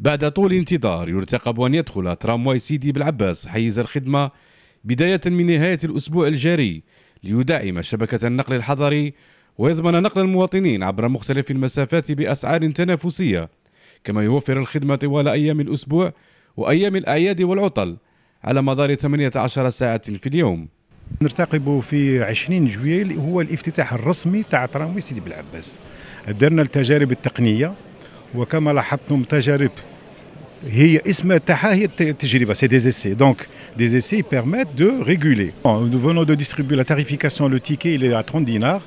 بعد طول انتظار يرتقب أن يدخل ترامواي سيدي بالعباس حيز الخدمة بداية من نهاية الأسبوع الجاري ليدعم شبكة النقل الحضري ويضمن نقل المواطنين عبر مختلف المسافات بأسعار تنافسية كما يوفر الخدمة طوال أيام الأسبوع وأيام الأعياد والعطل على مدار 18 ساعة في اليوم نرتقب في 20 جويل هو الافتتاح الرسمي تاع ترامواي سيدي بلعباس درنا التجارب التقنيه C'est لاحظتم essais donc des essais permettent de réguler nous venons de distribuer la tarification le ticket il est à 30 dinars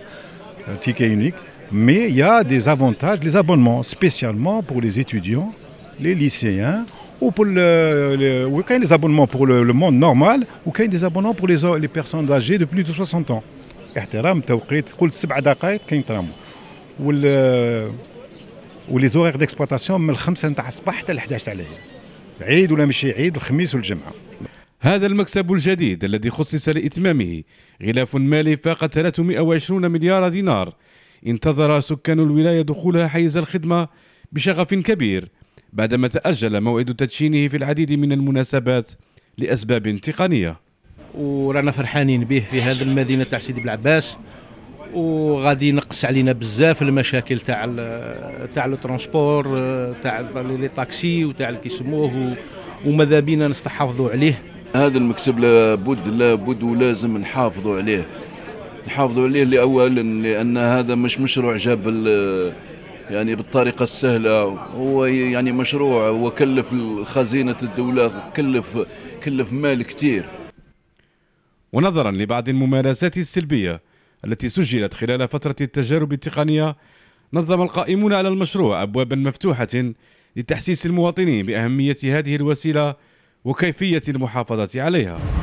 un ticket unique mais il y a des avantages les abonnements spécialement pour les étudiants les lycéens ou pour le, abonnements pour le, monde normal ou quand y a des abonnements pour les, personnes âgées de plus de 60 ans ولي زوغيغ ديكسبلوطاسيون من الخمسه نتاع الصباح حتى ل 11 تاع الليل عيد ولا ماشي عيد الخميس والجمعه هذا المكسب الجديد الذي خصص لإتمامه غلاف مالي فاق 320 مليار دينار انتظر سكان الولاية دخولها حيز الخدمة بشغف كبير بعدما تأجل موعد تدشينه في العديد من المناسبات لأسباب تقنية ورانا فرحانين به في هذه المدينة تاع سيدي بلعباس وغادي ينقص علينا بزاف المشاكل تاع تاع الترونسبور آه، تاع لي طاكسي وتاع اللي كيسموه وماذا بينا نستحافظوا عليه هذا المكسب لابد لابد ولازم نحافظوا عليه نحافظوا عليه لاولا لان هذا مش مشروع جاب يعني بالطريقة السهلة هو يعني مشروع وكلف خزينة الدولة كلف كلف مال كثير ونظرا لبعض الممارسات السلبية التي سجلت خلال فترة التجارب التقنية نظم القائمون على المشروع أبوابا مفتوحة لتحسيس المواطنين بأهمية هذه الوسيلة وكيفية المحافظة عليها